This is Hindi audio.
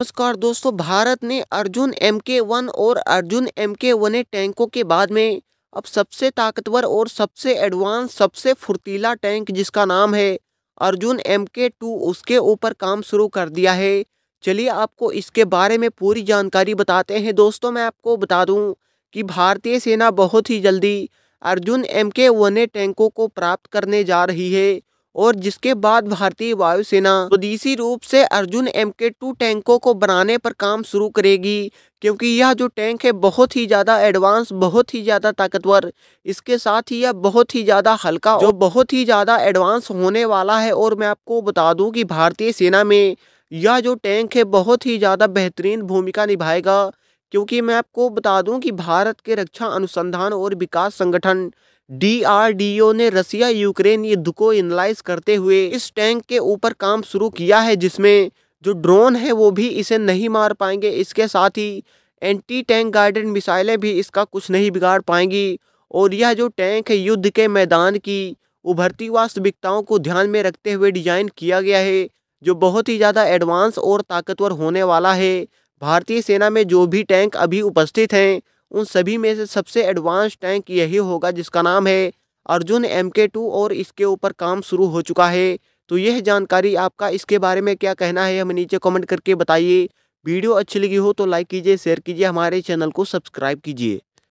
नमस्कार दोस्तों भारत ने अर्जुन एम के वन और Arjun M K one A टैंकों के बाद में अब सबसे ताकतवर और सबसे एडवांस सबसे फुर्तीला टैंक जिसका नाम है अर्जुन एम के टू उसके ऊपर काम शुरू कर दिया है चलिए आपको इसके बारे में पूरी जानकारी बताते हैं दोस्तों मैं आपको बता दूं कि भारतीय सेना बहुत ही जल्दी अर्जुन एम के वन टैंकों को प्राप्त करने जा रही है और जिसके बाद भारतीय वायुसेना स्वदेशी रूप से अर्जुन एम के टू टैंकों को बनाने पर काम शुरू करेगी क्योंकि यह जो टैंक है बहुत ही ज़्यादा एडवांस बहुत ही ज़्यादा ताकतवर इसके साथ ही यह बहुत ही ज़्यादा हल्का जो बहुत ही ज़्यादा एडवांस होने वाला है और मैं आपको बता दूं कि भारतीय सेना में यह जो टैंक है बहुत ही ज़्यादा बेहतरीन भूमिका निभाएगा क्योंकि मैं आपको बता दूं कि भारत के रक्षा अनुसंधान और विकास संगठन डीआरडीओ ने रसिया यूक्रेन युद्ध को एनालाइज करते हुए इस टैंक के ऊपर काम शुरू किया है जिसमें जो ड्रोन है वो भी इसे नहीं मार पाएंगे इसके साथ ही एंटी टैंक गार्डन मिसाइलें भी इसका कुछ नहीं बिगाड़ पाएंगी और यह जो टैंक है युद्ध के मैदान की उभरती वास्तविकताओं को ध्यान में रखते हुए डिजाइन किया गया है जो बहुत ही ज़्यादा एडवांस और ताकतवर होने वाला है भारतीय सेना में जो भी टैंक अभी उपस्थित हैं उन सभी में से सबसे एडवांस टैंक यही होगा जिसका नाम है अर्जुन एम के टू और इसके ऊपर काम शुरू हो चुका है तो यह जानकारी आपका इसके बारे में क्या कहना है हमें नीचे कमेंट करके बताइए वीडियो अच्छी लगी हो तो लाइक कीजिए शेयर कीजिए हमारे चैनल को सब्सक्राइब कीजिए